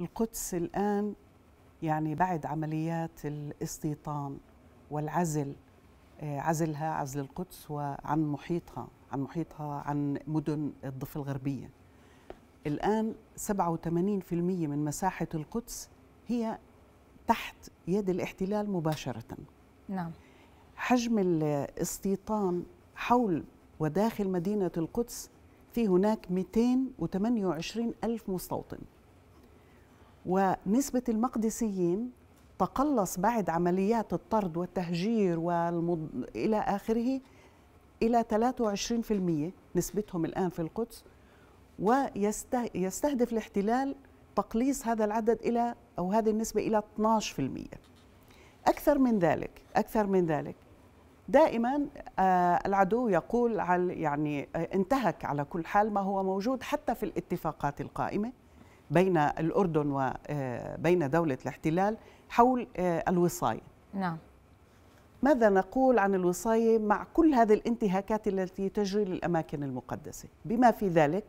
القدس الآن يعني بعد عمليات الاستيطان والعزل آه، عزلها عزل القدس وعن محيطها عن محيطها عن مدن الضفة الغربية الآن 87% من مساحة القدس هي تحت يد الاحتلال مباشرة نعم حجم الاستيطان حول وداخل مدينة القدس في هناك 228 ألف مستوطن ونسبة المقدسيين تقلص بعد عمليات الطرد والتهجير والمض... إلى آخره إلى 23% نسبتهم الآن في القدس ويستهدف الاحتلال تقليص هذا العدد إلى أو هذه النسبة إلى 12% أكثر من ذلك أكثر من ذلك دائما آه، العدو يقول على يعني آه، انتهك على كل حال ما هو موجود حتى في الاتفاقات القائمه بين الأردن وبين آه، دولة الاحتلال حول آه، الوصاية نعم ماذا نقول عن الوصاية مع كل هذه الانتهاكات التي تجري للأماكن المقدسة بما في ذلك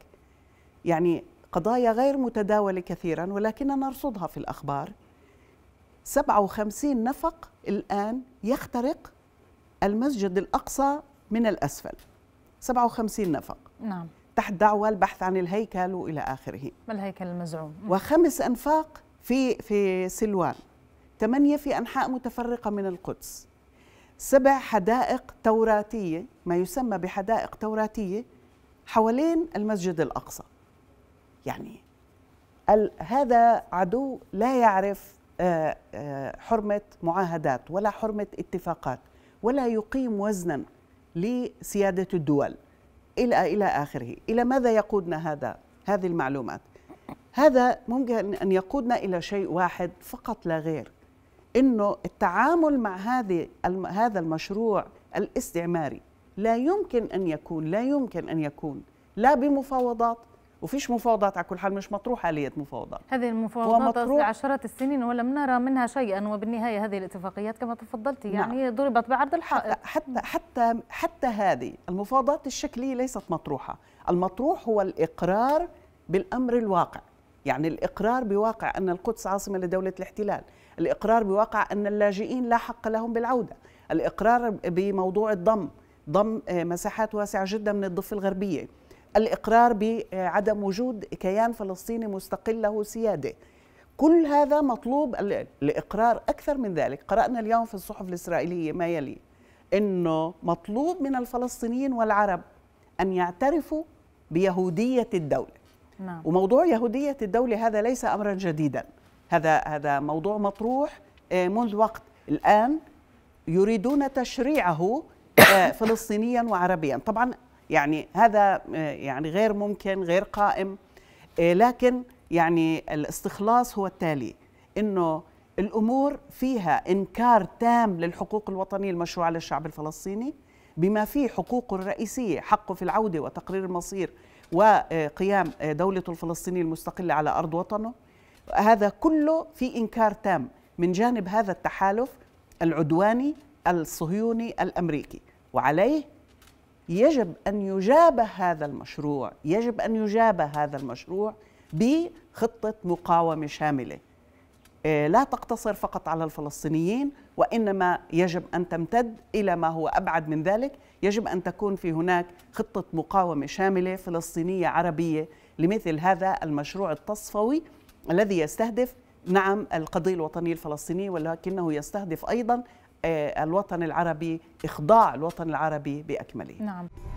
يعني قضايا غير متداولة كثيرا ولكننا نرصدها في الأخبار 57 نفق الآن يخترق المسجد الأقصى من الأسفل 57 نفق نعم تحت دعوه البحث عن الهيكل والى اخره ما الهيكل المزعوم وخمس انفاق في في سلوان ثمانيه في انحاء متفرقه من القدس سبع حدائق توراتيه ما يسمى بحدائق توراتيه حوالين المسجد الاقصى يعني هذا عدو لا يعرف آه، آه، حرمه معاهدات ولا حرمه اتفاقات ولا يقيم وزنا لسياده الدول إلى إلى آخره إلى ماذا يقودنا هذا هذه المعلومات هذا ممكن أن يقودنا إلى شيء واحد فقط لا غير انه التعامل مع هذه هذا المشروع الاستعماري لا يمكن ان يكون لا يمكن ان يكون لا بمفاوضات وفيش مفاوضات على كل حال مش مطروح آلية مفاوضات هذه المفاوضات عشرات السنين ولم نرى منها شيئا وبالنهاية هذه الاتفاقيات كما تفضلتي يعني نعم. ضربت بعرض الحائط حتى حتى حتى هذه المفاوضات الشكلية ليست مطروحة المطروح هو الإقرار بالأمر الواقع يعني الإقرار بواقع أن القدس عاصمة لدولة الاحتلال الإقرار بواقع أن اللاجئين لا حق لهم بالعودة الإقرار بموضوع الضم ضم آه، مساحات واسعة جدا من الضفة الغربية الاقرار بعدم وجود كيان فلسطيني مستقل له سياده كل هذا مطلوب الاقرار اكثر من ذلك قرانا اليوم في الصحف الاسرائيليه ما يلي انه مطلوب من الفلسطينيين والعرب ان يعترفوا بيهوديه الدوله نعم. وموضوع يهوديه الدوله هذا ليس امرا جديدا هذا هذا موضوع مطروح آه، منذ وقت الان يريدون تشريعه آه، فلسطينيا وعربيا طبعا يعني هذا آه، يعني غير ممكن غير قائم آه، لكن يعني الاستخلاص هو التالي انه الامور فيها انكار تام للحقوق الوطنيه المشروعه للشعب الفلسطيني بما فيه حقوقه الرئيسيه حقه في العوده وتقرير المصير وقيام آه، دولته الفلسطينيه المستقله على ارض وطنه هذا كله في انكار تام من جانب هذا التحالف العدواني الصهيوني الامريكي وعليه يجب أن يجابه هذا المشروع يجب أن يجابه هذا المشروع بخطة مقاومة شاملة آه، لا تقتصر فقط على الفلسطينيين وإنما يجب أن تمتد إلى ما هو أبعد من ذلك يجب أن تكون في هناك خطة مقاومة شاملة فلسطينية عربية لمثل هذا المشروع التصفوي الذي يستهدف نعم القضية الوطنية الفلسطينية ولكنه يستهدف أيضا آه، الوطن العربي إخضاع الوطن العربي بأكمله نعم